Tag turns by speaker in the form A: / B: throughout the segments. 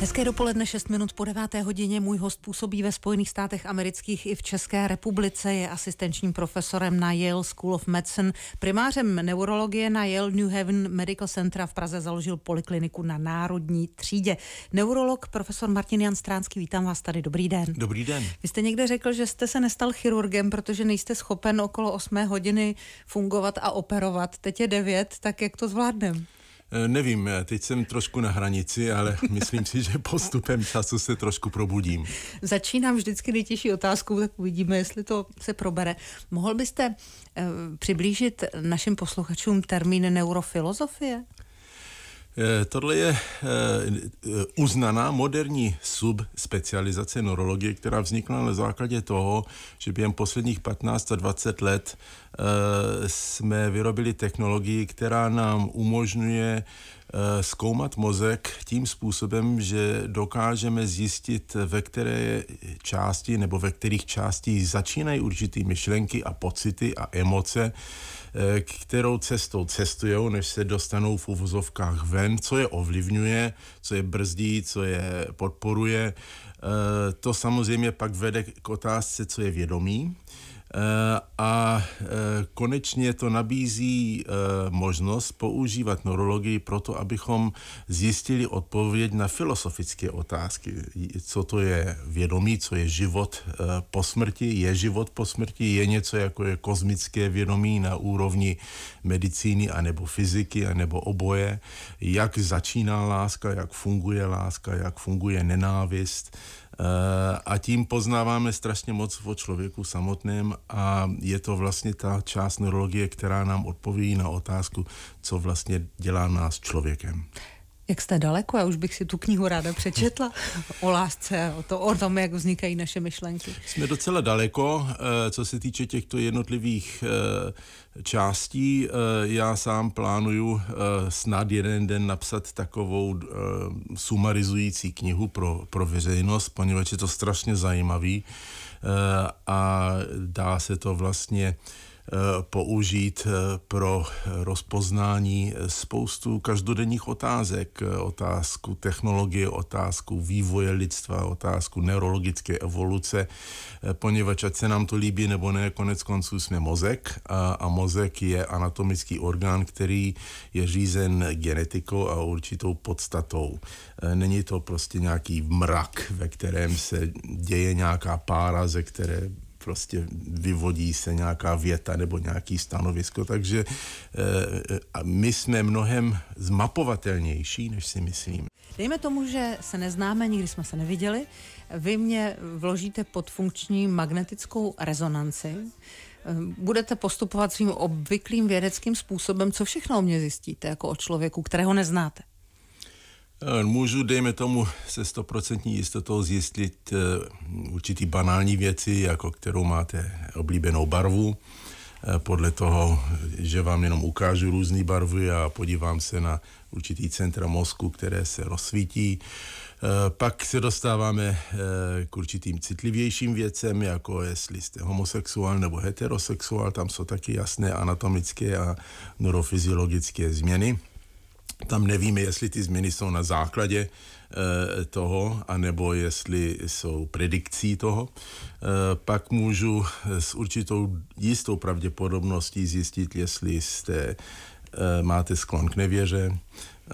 A: Hezké dopoledne, 6 minut po 9. hodině. Můj host působí ve Spojených státech amerických i v České republice. Je asistenčním profesorem na Yale School of Medicine, primářem neurologie na Yale New Haven Medical Center v Praze založil polikliniku na Národní třídě. Neurolog profesor Martin Jan Stránský, vítám vás tady. Dobrý den. Dobrý den. Vy jste někde řekl, že jste se nestal chirurgem, protože nejste schopen okolo 8 hodiny fungovat a operovat. Teď je 9, tak jak to zvládneme?
B: Eh, nevím, eh, teď jsem trošku na hranici, ale myslím si, že postupem času se trošku probudím.
A: Začínám vždycky nejtěžší otázkou, tak uvidíme, jestli to se probere. Mohl byste eh, přiblížit našim posluchačům termín neurofilozofie?
B: Tohle je uznaná moderní subspecializace neurologie, která vznikla na základě toho, že během posledních 15 a 20 let Eh, jsme vyrobili technologii, která nám umožňuje eh, zkoumat mozek tím způsobem, že dokážeme zjistit, ve které části nebo ve kterých částí začínají určitý myšlenky a pocity a emoce, eh, kterou cestou cestují, než se dostanou v uvozovkách ven, co je ovlivňuje, co je brzdí, co je podporuje. To samozřejmě pak vede k otázce, co je vědomí Eh, a eh, konečně to nabízí eh, možnost používat neurologii proto, abychom zjistili odpověď na filosofické otázky. Co to je vědomí, co je život po smrti, je život po smrti, je něco jako je kosmické vědomí na úrovni medicíny anebo fyziky anebo oboje, jak začíná láska, jak funguje láska, jak funguje nenávist, Eh, a tím poznáváme strašně moc o člověku samotném a je to vlastně ta část neurologie, která nám odpoví na otázku, co vlastně dělá nás člověkem.
A: Jak jste daleko? Já už bych si tu knihu ráda přečetla o lásce, o, to, o tom, jak vznikají naše myšlenky.
B: Jsme docela daleko, eh, co se týče těchto jednotlivých eh, částí. Eh, já sám plánuju snad jeden den napsat takovou sumarizující knihu pro, pro veřejnost, poněvadž je to strašně zajímavý a dá se to vlastně Eh, použít eh, pro rozpoznání spoustu každodenních otázek. Eh, otázku technologie, otázku vývoje lidstva, otázku neurologické evoluce, poněvadž ať se nám to líbí nebo ne, konec konců jsme mozek a, a mozek je anatomický orgán, který je řízen genetikou a určitou podstatou. Není to prostě nějaký mrak, ve kterém se děje nějaká pára, ze které prostě vyvodí se nějaká věta nebo nějaký stanovisko, takže eh, my jsme mnohem zmapovatelnější, než si myslím.
A: Dejme tomu, že se neznáme, nikdy jsme se neviděli. Vy mě vložíte pod funkční magnetickou rezonanci. Eh, budete postupovat svým obvyklým vědeckým způsobem. Co všechno o mě zjistíte jako o člověku, kterého neznáte?
B: Eh, můžu, dejme tomu, se stoprocentní jistotou zjistit eh, určitý banální věci, jako kterou máte oblíbenou barvu, eh, podle toho, že vám jenom ukážu různé barvy a podívám se na určitý centra mozku, které se rozsvítí. Pak se dostáváme k určitým citlivějším věcem, jako jestli jste homosexuál nebo heterosexuál, tam jsou taky jasné anatomické a neurofyziologické změny. Tam nevíme, jestli ty změny jsou na základě eh, toho, anebo jestli jsou predikcí toho. Eh, pak můžu eh, s určitou jistou pravděpodobností zjistit, jestli jste, máte sklon k nevěře,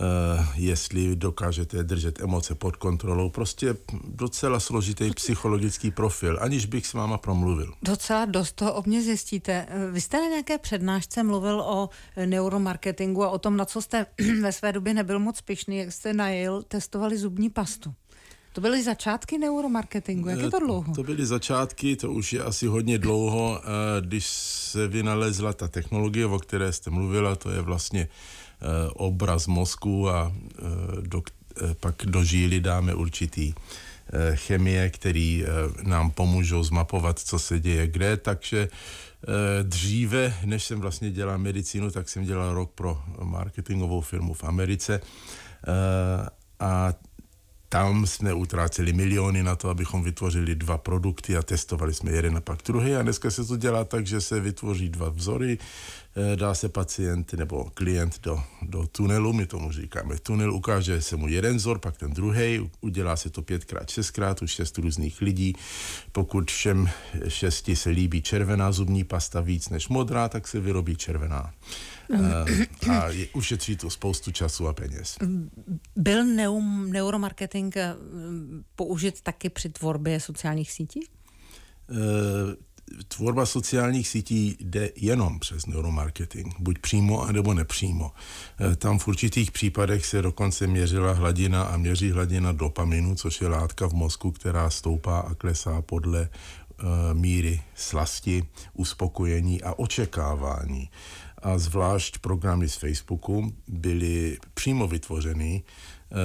B: Eh, jestli dokážete držet emoce pod kontrolou. Prostě docela složitý psychologický profil, aniž bych s váma promluvil.
A: Docela dost toho o mě zjistíte. Eh, vy jste na nějaké přednášce mluvil o eh, neuromarketingu a o tom, na co jste ve své době nebyl moc pišný, jak jste na Yale testovali zubní pastu. To byly začátky neuromarketingu, jak je to
B: dlouho? To byly začátky, to už je asi hodně dlouho, když se vynalezla ta technologie, o které jste mluvila, to je vlastně Eh, obraz mozku a eh, do, eh, pak do žíly dáme určitý chemie, který nám pomůžou zmapovat, co se děje kde, takže dříve, než jsem vlastně dělal medicínu, tak jsem dělal rok pro marketingovou firmu v Americe a tam jsme utráceli miliony na to, abychom vytvořili dva produkty a testovali jsme jeden a pak druhý. A dneska se to dělá tak, že se vytvoří dva vzory, Eh, dá se pacient nebo klient do, do tunelu, my tomu říkáme tunel, ukáže se mu jeden vzor, pak ten druhý, udělá se to pětkrát, šestkrát u šest různých lidí. Pokud všem šesti se líbí červená zubní pasta víc než modrá, tak se vyrobí červená. Eh, a je, ušetří to spoustu času a peněz.
A: Byl neum, neuromarketing eh, použit taky při tvorbě sociálních sítí?
B: tvorba sociálních sítí jde jenom přes neuromarketing, buď přímo, nebo nepřímo. E, tam v určitých případech se dokonce měřila hladina a měří hladina dopaminu, což je látka v mozku, která stoupá a klesá podle e, míry slasti, uspokojení a očekávání. A zvlášť programy z Facebooku byly přímo vytvořeny Eh,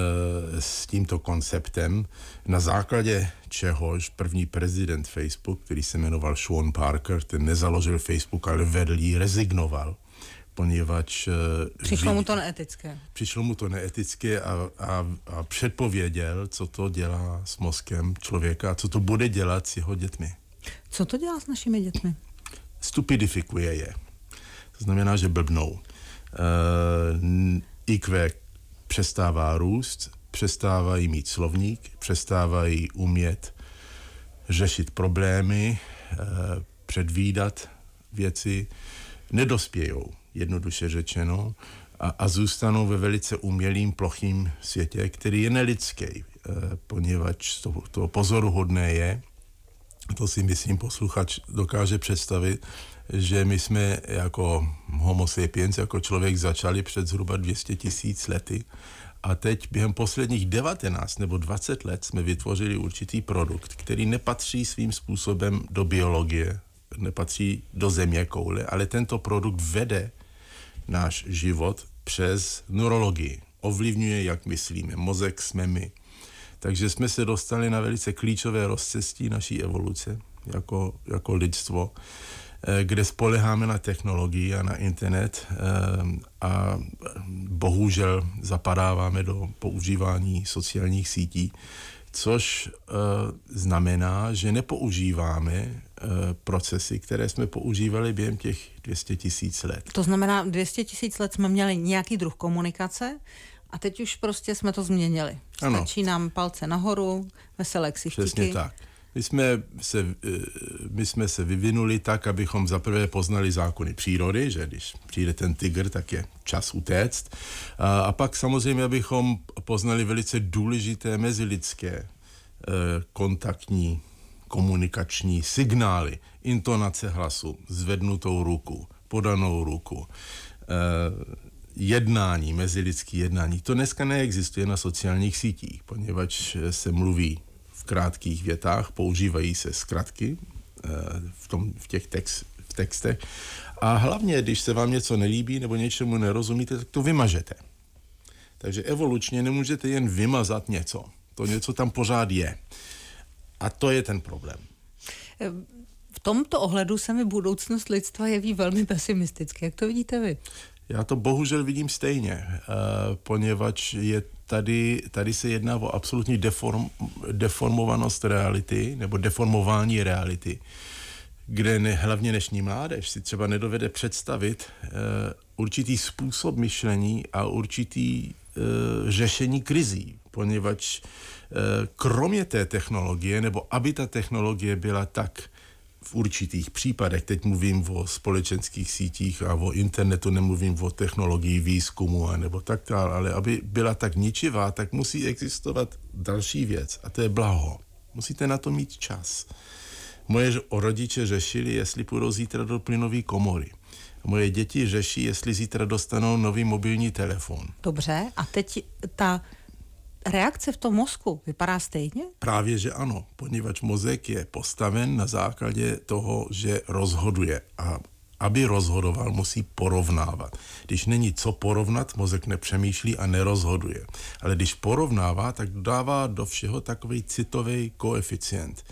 B: s tímto konceptem, na základě čehož první prezident Facebook, který se jmenoval Sean Parker, ten nezaložil Facebook, ale vedl ji, rezignoval poněvadž... Eh, Přišlo mu to
A: neetické.
B: Přišlo mu to neetické a, a, a předpověděl, co to dělá s mozkem člověka a co to bude dělat s jeho dětmi.
A: Co to dělá s našimi dětmi?
B: Stupidifikuje je. To znamená, že blbnou. Uh, eh, IQ přestává růst, přestávají mít slovník, přestávají umět řešit problémy, eh, předvídat věci, nedospějou, jednoduše řečeno, a, a zůstanou ve velice umělým, plochým světě, který je nelidský, eh, poněvadž to, to pozoruhodné je, to si myslím posluchač dokáže představit, že my jsme jako homo sapiens, jako člověk začali před zhruba 200 tisíc lety a teď během posledních 19 nebo 20 let jsme vytvořili určitý produkt, který nepatří svým způsobem do biologie, nepatří do země koule, ale tento produkt vede náš život přes neurologii. Ovlivňuje, jak myslíme. Mozek jsme my. Takže jsme se dostali na velice klíčové rozcestí naší evoluce jako, jako lidstvo Eh, kde spoleháme na technologii a na internet eh, a bohužel zapadáváme do používání sociálních sítí, což eh, znamená, že nepoužíváme procesy, které jsme používali během těch 200 tisíc let.
A: To znamená, 200 tisíc let jsme měli nějaký druh komunikace a teď už prostě jsme to změnili. Ano. Stačí nám palce nahoru, veselé ksichtíky. Přesně tak.
B: My jsme, se, eh, my jsme se vyvinuli tak, abychom zaprvé poznali zákony přírody, že když přijde ten tygr, tak je čas utéct. A, a pak samozřejmě, abychom poznali velice důležité mezilidské eh, kontaktní komunikační signály, intonace hlasu, zvednutou ruku, podanou ruku, eh, jednání, mezilidský jednání. To dneska neexistuje na sociálních sítích, poněvadž se mluví v krátkých větách, používají se zkratky eh, v, tom, v těch text, v textech. A hlavně, když se vám něco nelíbí nebo něčemu nerozumíte, tak to vymažete. Takže evolučně nemůžete jen vymazat něco. To něco tam pořád je. A to je ten problém.
A: V tomto ohledu se mi budoucnost lidstva jeví velmi pesimisticky. Jak to vidíte vy?
B: Já to bohužel vidím stejně, eh, poněvadž je tady, tady se jedná o absolutní deform, deformovanost reality nebo deformování reality, kde ne, hlavně dnešní mládež si třeba nedovede představit eh, určitý způsob myšlení a určitý eh, řešení krizí, poněvadž kromě té technologie, nebo aby ta technologie byla tak v určitých případech, teď mluvím o společenských sítích a o internetu, nemluvím o technologii výzkumu a nebo tak dále, ale aby byla tak ničivá, tak musí existovat další věc a to je blaho. Musíte na to mít čas. Moje rodiče řešili, jestli půjdou zítra do plynové komory. Moje děti řeší, jestli zítra dostanou nový mobilní telefon.
A: Dobře, a teď ta reakce v tom mozku vypadá stejně?
B: Právě, že ano, poněvadž mozek je postaven na základě toho, že rozhoduje a aby rozhodoval, musí porovnávat. Když není co porovnat, mozek nepřemýšlí a nerozhoduje. Ale když porovnává, tak dává do všeho takový citový koeficient.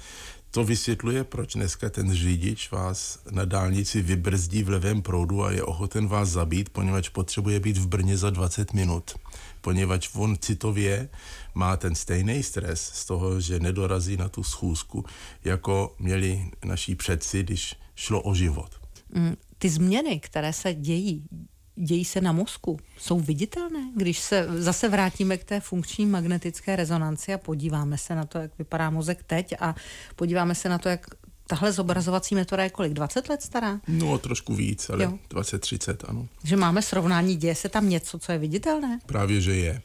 B: To vysvětluje, proč dneska ten řidič vás na dálnici vybrzdí v levém proudu a je ochoten vás zabít, poněvadž potřebuje být v Brně za 20 minut poněvadž on citově má ten stejný stres z toho, že nedorazí na tu schůzku, jako měli naši předci, když šlo o život.
A: Mm, ty změny, které se dějí, dějí se na mozku, jsou viditelné. Když se zase vrátíme k té funkční magnetické rezonanci a podíváme se na to, jak vypadá mozek teď a podíváme se na to, jak Tahle zobrazovací metoda je kolik? 20 let stará?
B: No, trošku víc, ale 20-30, ano.
A: Že máme srovnání, děje se tam něco, co je viditelné?
B: Právě, že je. E,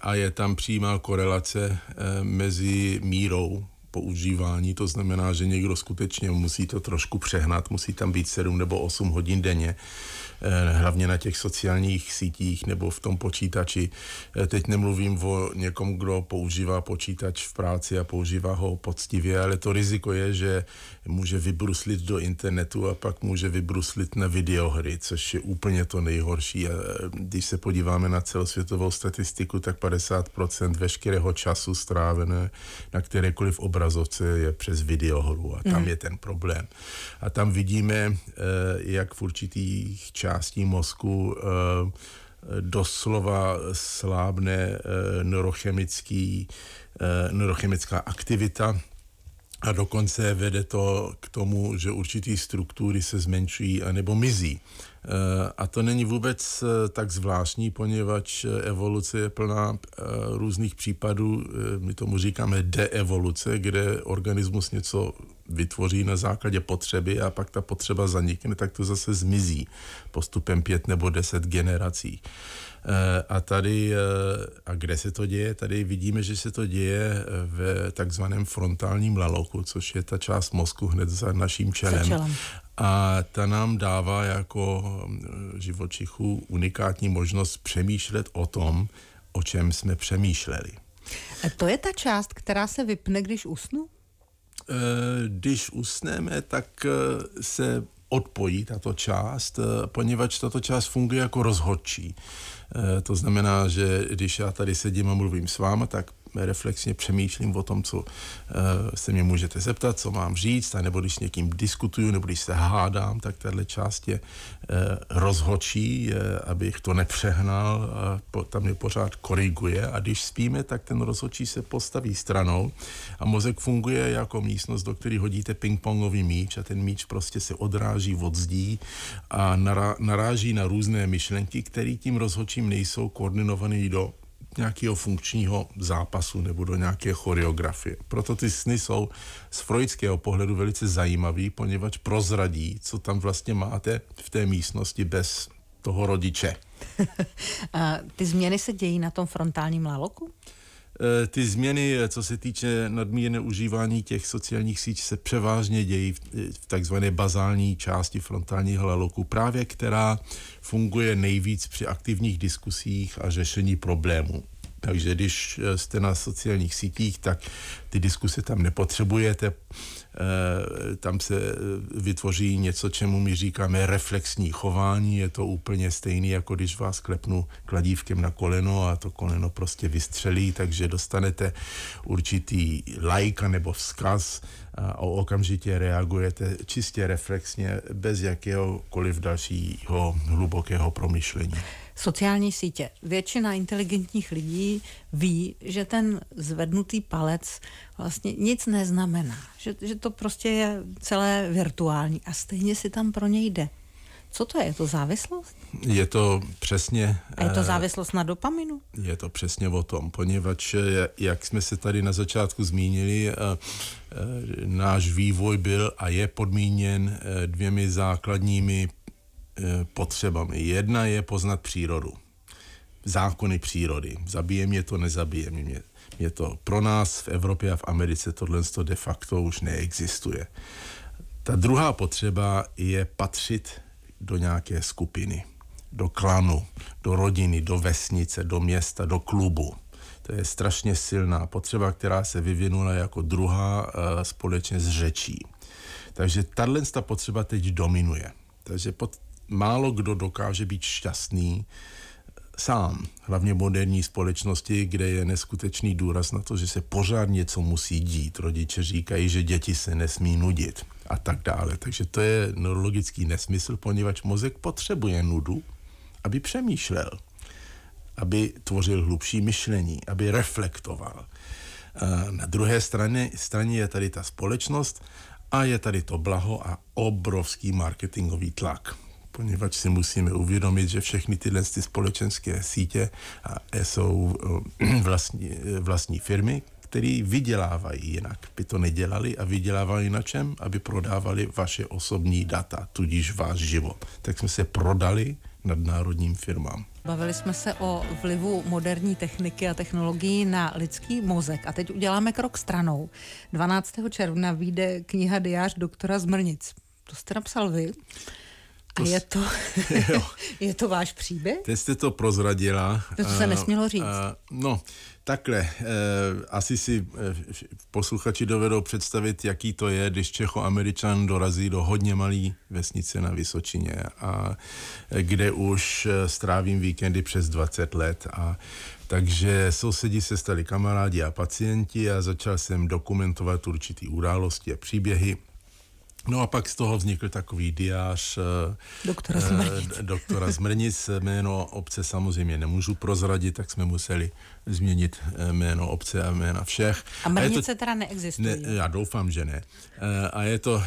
B: a je tam přímá korelace e, mezi mírou používání, to znamená, že někdo skutečně musí to trošku přehnat, musí tam být 7 nebo 8 hodin denně, Eh, hlavně na těch sociálních sítích nebo v tom počítači. Eh, teď nemluvím o někom, kdo používá počítač v práci a používá ho poctivě, ale to riziko je, že může vybruslit do internetu a pak může vybruslit na videohry, což je úplně to nejhorší. A eh, když se podíváme na celosvětovou statistiku, tak 50% veškerého času strávené na kterékoliv obrazovce je přes videohru a tam mm. je ten problém. A tam vidíme, jak v určitých částech částí mozku eh, doslova slábne eh, neurochemický, eh, neurochemická aktivita a dokonce vede to k tomu, že určitý struktury se zmenšují anebo mizí. Eh, a to není vůbec eh, tak zvláštní, poněvadž eh, evoluce je plná různých případů, my tomu říkáme deevoluce, kde organismus něco vytvoří na základě potřeby a pak ta potřeba zanikne, tak to zase zmizí postupem pět nebo deset generací. Eh, a tady, eh, a kde se to děje? Tady vidíme, že se to děje eh, v takzvaném frontálním laloku, což je ta část mozku hned za naším čelem. čelem. A ta nám dává jako živočichů unikátní možnost přemýšlet o tom, o čem jsme přemýšleli.
A: A to je ta část, která se vypne, když usnu?
B: Když usneme, tak se odpojí tato část, eh, poněvadž tato část funguje jako rozhodčí. Eh, to znamená, že když já tady sedím a mluvím s váma, tak reflexně přemýšlím o tom, co eh, se mě můžete zeptat, co mám říct, a nebo když s někým diskutuju, nebo když se hádám, tak tahle část eh, je rozhočí, abych to nepřehnal, tam mě pořád koriguje a když spíme, tak ten rozhočí se postaví stranou a mozek funguje jako místnost, do které hodíte pingpongový míč a ten míč prostě se odráží od zdí a naráží na různé myšlenky, které tím rozhočím nejsou koordinované do nějakého funkčního zápasu nebo do nějaké choreografie. Proto ty sny jsou z freudského pohledu velice zajímavý, poněvadž prozradí, co tam vlastně máte v té místnosti bez toho rodiče.
A: ty změny se dějí na tom frontálním laloku?
B: Eh, ty změny, eh, co se týče nadmírné užívání těch sociálních sítí, se převážně dějí eh, v takzvané bazální části frontálního laloku, právě která funguje nejvíc při aktivních diskusích a řešení problémů. Takže když eh, jste na sociálních sítích, tak ty diskuse tam nepotřebujete. Eh, tam se eh, vytvoří něco, čemu my říkáme reflexní chování. Je to úplně stejný, jako když vás klepnu kladívkem na koleno a to koleno prostě vystřelí, takže dostanete určitý like nebo vzkaz a okamžitě reagujete čistě reflexně, bez jakéhokoliv dalšího hlubokého promyšlení
A: sociální sítě. Většina inteligentních lidí ví, že ten zvednutý palec vlastně nic neznamená, že, že to prostě je celé virtuální a stejně si tam pro něj jde. Co to je? Je to závislost?
B: Je to přesně... A je to eh,
A: závislost na dopaminu?
B: Je to přesně o tom, poněvadž, eh, jak jsme se tady na začátku zmínili, eh, náš vývoj byl a je podmíněn dvěmi základními E, potřebami. Jedna je poznat přírodu, zákony přírody. Zabije mě to, nezabije mě. mě to. Pro nás v Evropě a v Americe tohle de facto už neexistuje. Ta druhá potřeba je patřit do nějaké skupiny, do klanu, do rodiny, do vesnice, do města, do klubu. To je strašně silná potřeba, která se vyvinula jako druhá e, společně s řečí. Takže tahle potřeba teď dominuje. Takže pod, málo kdo dokáže být šťastný eh, sám, hlavně v moderní společnosti, kde je neskutečný důraz na to, že se pořád něco musí dít. Rodiče říkají, že děti se nesmí nudit a tak dále. Takže to je neurologický nesmysl, poněvadž mozek potřebuje nudu, aby přemýšlel, aby tvořil hlubší myšlení, aby reflektoval. Eh, na druhé straně, straně je tady ta společnost a je tady to blaho a obrovský marketingový tlak poněvadž si musíme uvědomit, že všechny tyhle ty společenské sítě jsou eh, vlastní, eh, vlastní firmy, který vydělávají jinak. By to nedělali a vydělávají na čem? Aby prodávali vaše osobní data, tudíž váš život. Tak jsme se prodali nadnárodním firmám.
A: Bavili jsme se o vlivu moderní techniky a technologií na lidský mozek a teď uděláme krok stranou. 12. června vyjde kniha Diář doktora Zmrnic. To jste napsal vy? a je to, je to váš příběh?
B: Teď jste to prozradila. To, to se nesmělo říct. no, takhle. Eh, asi si eh, posluchači dovedou představit, jaký to je, když Čecho-Američan dorazí do hodně malé vesnice na Vysočině, a eh, kde už strávím víkendy přes 20 let. A takže sousedí se stali kamarádi a pacienti a začal jsem dokumentovat určitý události a příběhy No a pak z toho vznikl takový diář eh, doktora eh, Zmrnic. Eh, doktora Zmrnic. Jméno obce samozřejmě nemůžu prozradit, tak jsme museli změnit eh, jméno obce a jména všech. A Mrnice a
A: to, teda neexistuje? Ne,
B: já doufám, že ne. Eh, a je to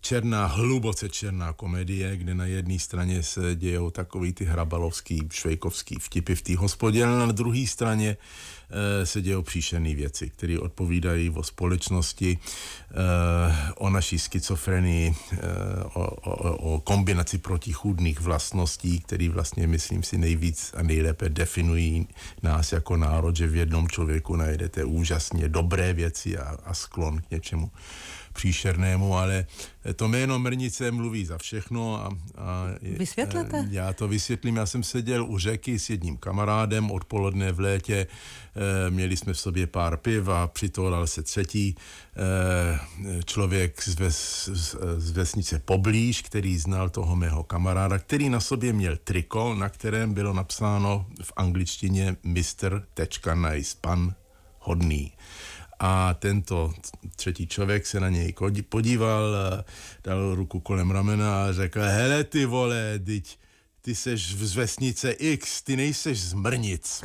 B: černá, hluboce černá komedie, kde na jedné straně se dějou takový ty hrabalovský, švejkovský vtipy v té hospodě, ale na druhé straně eh, Eh, se dějí příšerné věci, které odpovídají o společnosti, eh, o naší schizofrenii, eh, o, o, o kombinaci protichůdných vlastností, které vlastně, myslím si, nejvíc a nejlépe definují nás jako národ, že v jednom člověku najdete úžasně dobré věci a, a sklon k něčemu příšernému, ale to jméno Mrnice mluví za všechno. A, a Vysvětlete? Eh, já to vysvětlím. Já jsem seděl u řeky s jedním kamarádem odpoledne v létě. Eh, měli jsme v sobě pár piv a přitolal se třetí eh, člověk z, ves, z vesnice poblíž, který znal toho mého kamaráda, který na sobě měl triko, na kterém bylo napsáno v angličtině Mr. Nice, pan hodný a tento třetí člověk se na něj podíval, eh, dal ruku kolem ramena a řekl, hele ty vole, dyť, ty seš z vesnice X, ty nejseš z Mrnic.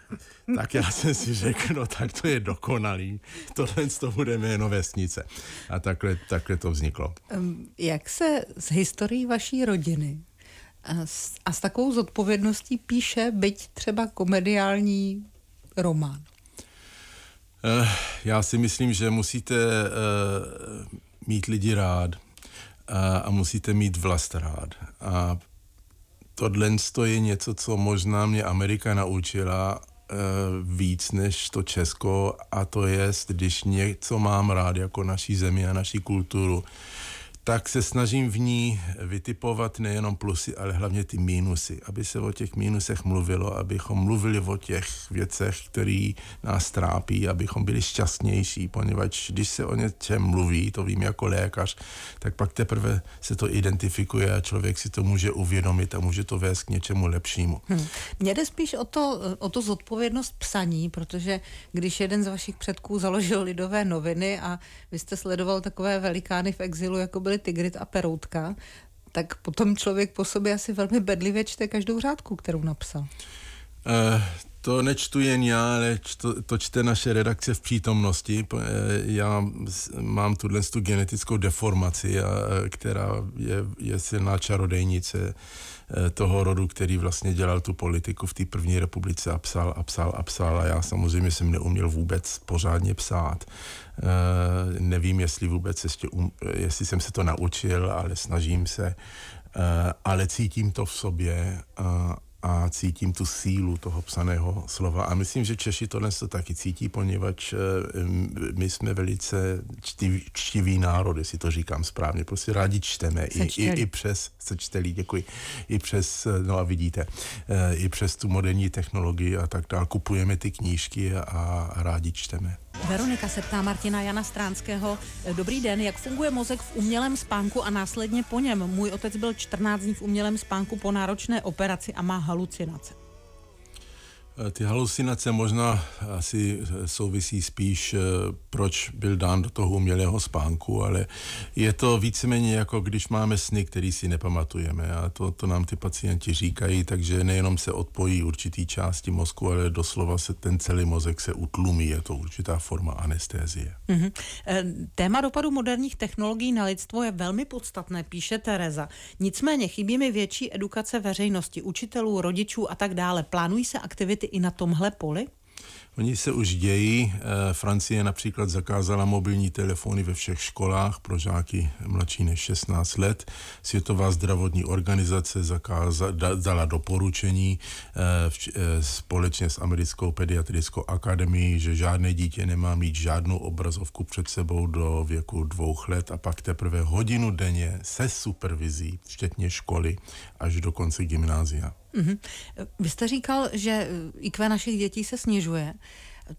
B: tak já jsem si řekl, no tak to je dokonalý, tohle to bude jméno vesnice. A takhle, takhle to vzniklo.
A: Jak se z historií vaší rodiny a s, a s takovou zodpovědností píše byť třeba komediální román?
B: Eh, já si myslím, že musíte eh, mít lidi rád a musíte mít vlast rád. A tohle je něco, co možná mě Amerika naučila eh, víc než to Česko a to je, když něco mám rád jako naší zemi a naší kulturu, tak se snažím v ní vytipovat nejenom plusy, ale hlavně ty mínusy, aby se o těch mínusech mluvilo, abychom mluvili o těch věcech, které nás trápí, abychom byli šťastnější, poněvadž když se o něčem mluví, to vím jako lékař, tak pak teprve se to identifikuje a člověk si to může uvědomit a může to vést k něčemu lepšímu. Hmm.
A: Mně jde spíš o, to, o to zodpovědnost psaní, protože když jeden z vašich předků založil lidové noviny a vy jste sledoval takové velikány v exilu, jako byly psali Tigrit a Peroutka, tak potom člověk po sobě asi velmi bedlivě čte každou řádku, kterou napsal.
B: Uh, to nečtu jen já, ale čto, to čte naše redakce v přítomnosti. Eh, já mám tuhle tu genetickou deformaci, a, eh, která je, je silná čarodejnice eh, toho rodu, který vlastně dělal tu politiku v té první republice a psal a psal a psal a já samozřejmě jsem neuměl vůbec pořádně psát. nevím, jestli vůbec ještě, um, jestli jsem se to naučil, ale snažím se, ale cítím to v sobě a cítím tu sílu toho psaného slova. A myslím, že Češi tohle to taky cítí, poněvadž eh, my jsme velice čtivý národ, jestli to říkám správně. Prostě rádi čteme. I, i, I přes čtelí, děkuji. I přes, eh, no a vidíte, eh, i přes tu moderní technologii a tak dál. Kupujeme ty knížky a, a rádi čteme.
A: Veronika se ptá Martina Jana Stránského. Dobrý den, jak funguje mozek v umělém spánku a následně po něm? Můj otec byl 14 dní v umělém spánku po náročné operaci a má halucinace.
B: Eh, ty halucinace možná eh, asi eh, souvisí spíš, proč byl dán do toho umělého spánku, ale je to víceméně jako když máme sny, který si nepamatujeme a to, to nám ty pacienti říkají, takže nejenom se odpojí určitý části mozku, ale doslova se ten celý mozek se utlumí, je to určitá forma anestézie.
A: Mm-hmm. Téma dopadu moderních technologií na lidstvo je velmi podstatné, píše Tereza. Nicméně chybí mi větší edukace veřejnosti, učitelů, rodičů a tak dále. Plánují se aktivity i na tomhle poli?
B: Oni se už dějí. Eh, Francie například zakázala mobilní telefony ve všech školách pro žáky mladší než 16 let. Světová zdravotní organizace zakáza, dala doporučení eh, eh, společně s Americkou pediatrickou akademií, že žádné dítě nemá mít žádnou obrazovku před sebou do věku dvou let a pak teprve hodinu denně se supervizí, včetně školy, až do konce gymnázia.
A: Mm-hmm. Vy jste říkal, že eh, IQ našich dětí se snižuje.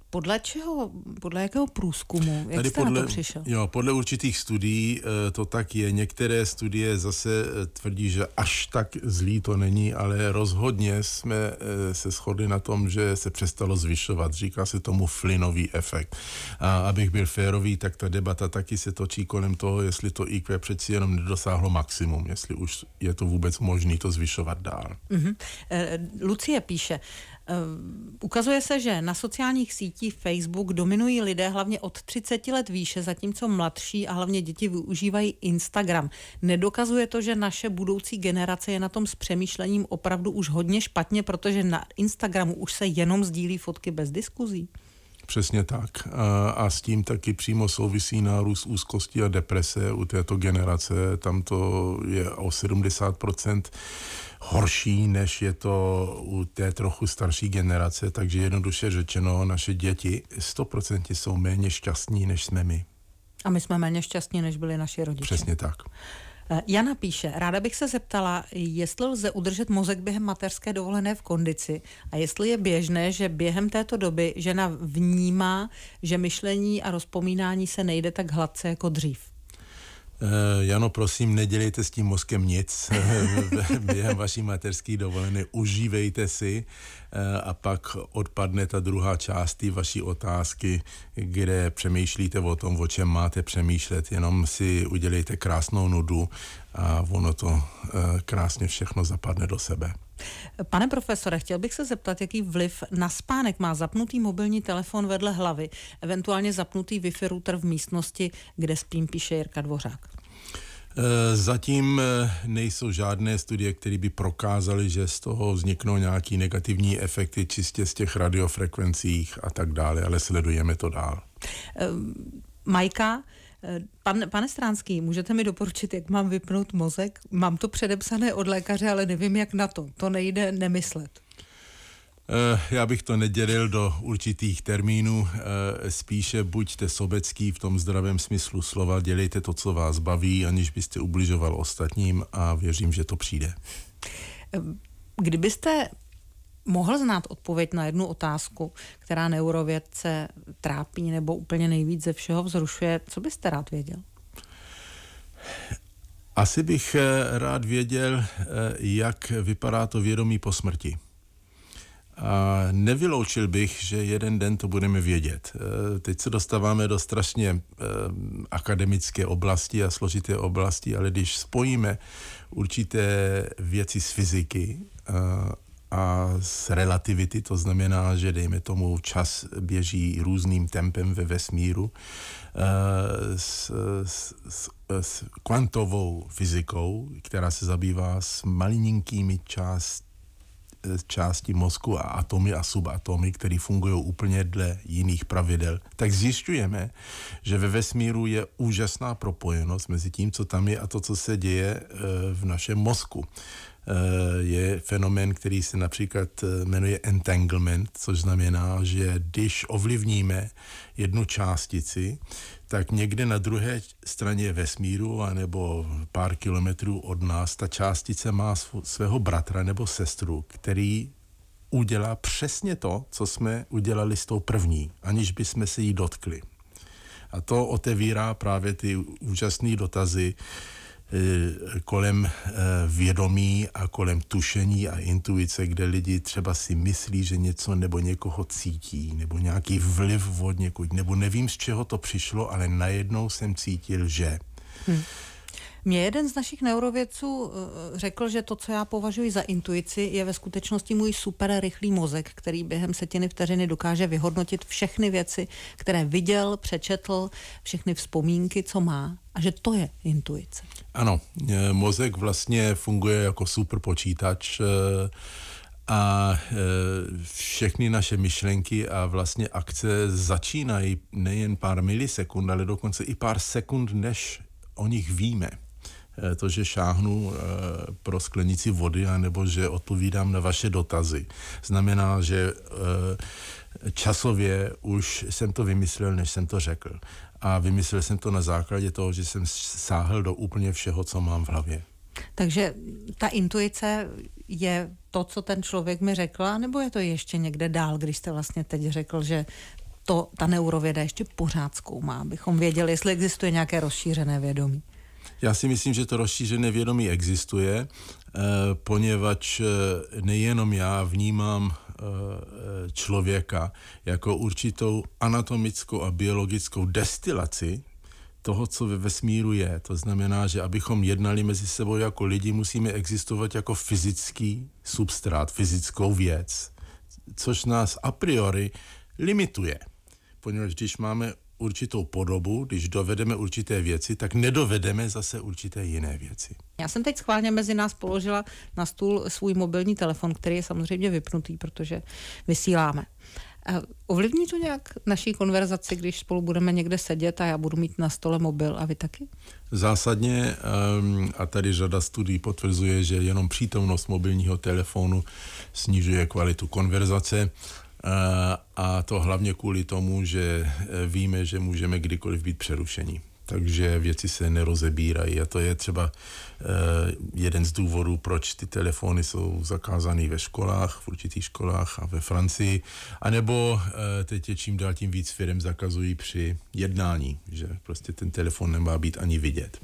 A: Podle čeho, podle jakého průzkumu, jak Tady jste podle, na to přišel?
B: Jo, podle určitých studií eh, to tak je. Některé studie zase eh, tvrdí, že až tak zlý to není, ale rozhodně jsme eh, se shodli na tom, že se přestalo zvyšovat. Říká se tomu flinový efekt. A abych byl férový, tak ta debata taky se točí kolem toho, jestli to IQ přeci jenom nedosáhlo maximum, jestli už je to vůbec možné to zvyšovat dál.
A: Mm-hmm. Lucie píše, Ehm, ukazuje se, že na sociálních sítích Facebook dominují lidé hlavně od 30 let výše, zatímco mladší a hlavně děti využívají Instagram. Nedokazuje to, že naše budoucí generace je na tom s přemýšlením opravdu už hodně špatně, protože na Instagramu už se jenom sdílí fotky bez diskuzí?
B: Přesně tak. A s tím taky přímo souvisí nárůst úzkosti a deprese u této generace. Tam to je o 70 horší, než je to u té trochu starší generace. Takže jednoduše řečeno, naše děti 100% jsou méně šťastní, než jsme my.
A: A my jsme méně šťastní, než byli naši rodiče. Přesně tak. Eh, Jana píše, ráda bych se zeptala, jestli lze udržet mozek během mateřské dovolené v kondici a jestli je běžné, že během této doby žena vnímá, že myšlení a rozpomínání se nejde tak hladce jako dřív.
B: Eh, Jano, prosím, nedělejte s tím mozkem nic během vaší mateřské dovolené. Užívejte si eh, a pak odpadne ta druhá část té vaší otázky, kde přemýšlíte o tom, o čem máte přemýšlet. Jenom si udělejte krásnou nudu, a ono to eh, krásně všechno zapadne do sebe.
A: Pane profesore, chtěl bych se zeptat, jaký vliv na spánek má zapnutý mobilní telefon vedle hlavy, eventuálně zapnutý Wi-Fi router v místnosti, kde spím, píše Jirka Dvořák.
B: Eh, zatím eh, nejsou žádné studie, které by prokázaly, že z toho vzniknou nějaký negativní efekty čistě z těch radiofrekvencích a tak dále, ale sledujeme to dál.
A: Ehm, Majka, Eh, pan, pane Stránský, můžete mi doporučit, jak mám vypnout mozek? Mám to předepsané od lékaře, ale nevím, jak na to. To nejde nemyslet.
B: Eh, já bych to nedělil do určitých termínů, eh, spíše buďte sobecký v tom zdravém smyslu slova, dělejte to, co vás baví, aniž byste ubližoval ostatním a věřím, že to přijde.
A: Kdybyste mohl znát odpověď na jednu otázku, která neurovědce trápí nebo úplně nejvíc ze všeho vzrušuje, co byste rád věděl?
B: Asi bych eh, rád věděl, eh, jak vypadá to vědomí po smrti. A nevyloučil bych, že jeden den to budeme vědět. Eh, teď se dostáváme do strašně akademické oblasti a složité oblasti, ale když spojíme určité věci z fyziky a z relativity, to znamená, že dejme tomu čas běží různým tempem ve vesmíru, eh, s, s, s, s kvantovou fyzikou, která se zabývá s malininkými část, eh, části mozku a atomy a subatomy, které fungují úplně dle jiných pravidel, tak zjišťujeme, že ve vesmíru je úžasná propojenost mezi tím, co tam je a to, co se děje eh, v našem mozku. Eh, je fenomén, který se například eh, jmenuje entanglement, což znamená, že když ovlivníme jednu částici, tak někde na druhé straně vesmíru anebo pár kilometrů od nás ta částice má svého bratra nebo sestru, který udělá přesně to, co jsme udělali s tou první, aniž by jsme se jí dotkli. A to otevírá právě ty úžasné dotazy, Eh, kolem eh, vědomí a kolem tušení a intuice, kde lidi třeba si myslí, že něco nebo někoho cítí, nebo nějaký vliv od někud, nebo nevím, z čeho to přišlo, ale najednou jsem cítil, že. Hmm.
A: Mě jeden z našich neurovědců eh, řekl, že to, co já považuji za intuici, je ve skutečnosti můj super rychlý mozek, který během setiny vteřiny dokáže vyhodnotit všechny věci, které viděl, přečetl, všechny vzpomínky, co má. A že to je intuice.
B: Ano, eh, mozek vlastně funguje jako super počítač eh, a všechny naše myšlenky a vlastně akce začínají nejen pár milisekund, ale dokonce i pár sekund, než o nich víme. Eh, to, že šáhnu eh, pro sklenici vody, anebo že odpovídám na vaše dotazy. Znamená, že eh, časově už jsem to vymyslel, než jsem to řekl. A vymyslel jsem to na základě toho, že jsem sáhl do úplně všeho, co mám v hlavě.
A: Takže ta intuice je to, co ten člověk mi řekl, nebo je to ještě někde dál, když jste vlastně teď řekl, že to ta neurověda ještě pořád zkoumá, abychom věděli, jestli existuje nějaké rozšířené vědomí.
B: Já si myslím, že to rozšířené vědomí existuje, eh, poněvadž eh, nejenom já vnímám eh, člověka jako určitou anatomickou a biologickou destilaci toho, co ve vesmíru je. To znamená, že abychom jednali mezi sebou jako lidi, musíme existovat jako fyzický substrát, fyzickou věc, což nás a priori limituje. Poněvadž když máme určitou podobu, když dovedeme určité věci, tak nedovedeme zase určité jiné věci.
A: Já jsem teď schválně mezi nás položila na stůl svůj mobilní telefon, který je samozřejmě vypnutý, protože vysíláme. Eh, ovlivní to nějak naší konverzaci, když spolu budeme někde sedět a já budu mít na stole mobil a vy taky?
B: Zásadně, ehm, a tady řada studií potvrzuje, že jenom přítomnost mobilního telefonu snižuje kvalitu konverzace a to hlavně kvůli tomu, že eh, víme, že můžeme kdykoliv být přerušení. Takže věci se nerozebírají a to je třeba eh, jeden z důvodů, proč ty telefony jsou zakázány ve školách, v určitých školách a ve Francii. A nebo eh, teď je čím dál tím víc firm zakazují při jednání, že prostě ten telefon nemá být ani vidět.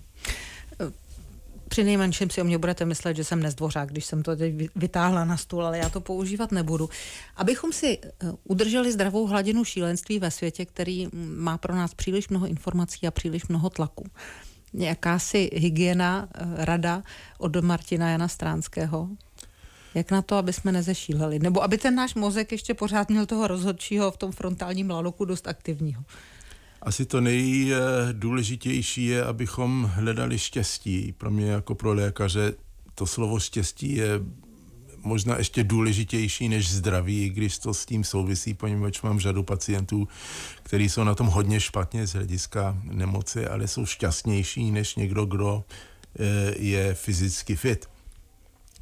A: Při nejmenším si o mě budete myslet, že jsem nezdvořák, když jsem to teď vytáhla na stůl, ale já to používat nebudu. Abychom si eh, udrželi zdravou hladinu šílenství ve světě, který mm, má pro nás příliš mnoho informací a příliš mnoho tlaku jakási hygiena, eh, rada od Martina Jana Stránského? Jak na to, aby jsme nezešíleli? Nebo aby ten náš mozek ještě pořád měl toho rozhodčího v tom frontálním laloku dost aktivního?
B: Asi to nejdůležitější je, abychom hledali štěstí. Pro mě jako pro lékaře to slovo štěstí je možná ještě důležitější než zdraví, i když to s tím souvisí, poněvadž mám řadu pacientů, kteří jsou na tom hodně špatně z hlediska nemoci, ale jsou šťastnější než někdo, kdo eh, je fyzicky fit.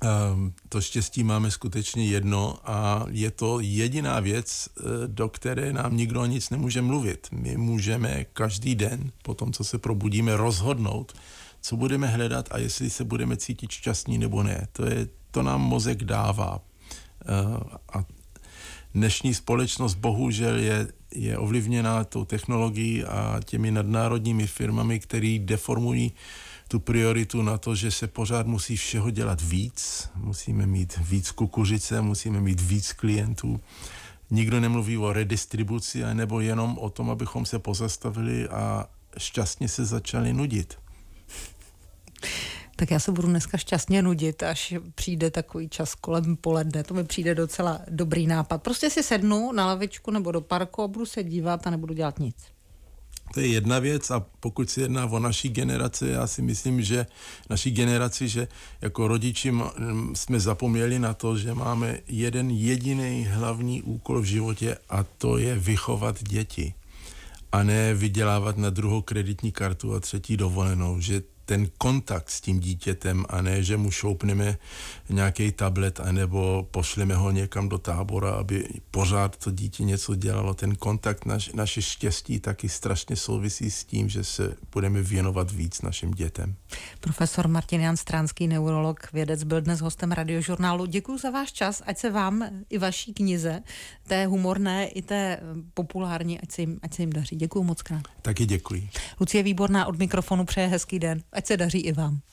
B: Ehm, to štěstí máme skutečně jedno a je to jediná věc, eh, do které nám nikdo nic nemůže mluvit. My můžeme každý den, po tom, co se probudíme, rozhodnout, co budeme hledat a jestli se budeme cítit šťastní nebo ne. To, je, to nám mozek dává. Eh, a dnešní společnost bohužel je, je ovlivněná tou technologií a těmi nadnárodními firmami, které deformují uh, tu prioritu na to, že se pořád musí všeho dělat víc, musíme mít víc kukuřice, musíme mít víc klientů. Nikdo nemluví o redistribuci, nebo jenom o tom, abychom se pozastavili a šťastně se začali nudit.
A: Tak já se budu dneska šťastně nudit, až přijde takový čas kolem poledne. To mi přijde docela dobrý nápad. Prostě si sednu na lavičku nebo do parku a budu se dívat a nebudu dělat nic.
B: To je jedna věc a pokud se jedná o naší generaci, já si myslím, že naší generaci, že jako rodiči jsme zapomněli na to, že máme jeden jediný hlavní úkol v životě a to je vychovat děti a ne vydělávat na druhou kreditní kartu a třetí dovolenou, že ten kontakt s tím dítětem a ne, že mu šoupneme nějaký tablet anebo pošleme ho někam do tábora, aby pořád to dítě něco dělalo. Ten kontakt, naš, naše štěstí taky strašně souvisí s tím, že se budeme věnovat víc našim dětem.
A: Profesor Martin Jan Stránský, neurolog, vědec, byl dnes hostem radiožurnálu. Děkuji za váš čas, ať se vám i vaší knize, té humorné i té populární, ať se jim, ať se jim daří. Děkuji moc krát.
B: Taky děkuji.
A: Lucie Výborná od mikrofonu přeje hezký den. Ať se daří i vám.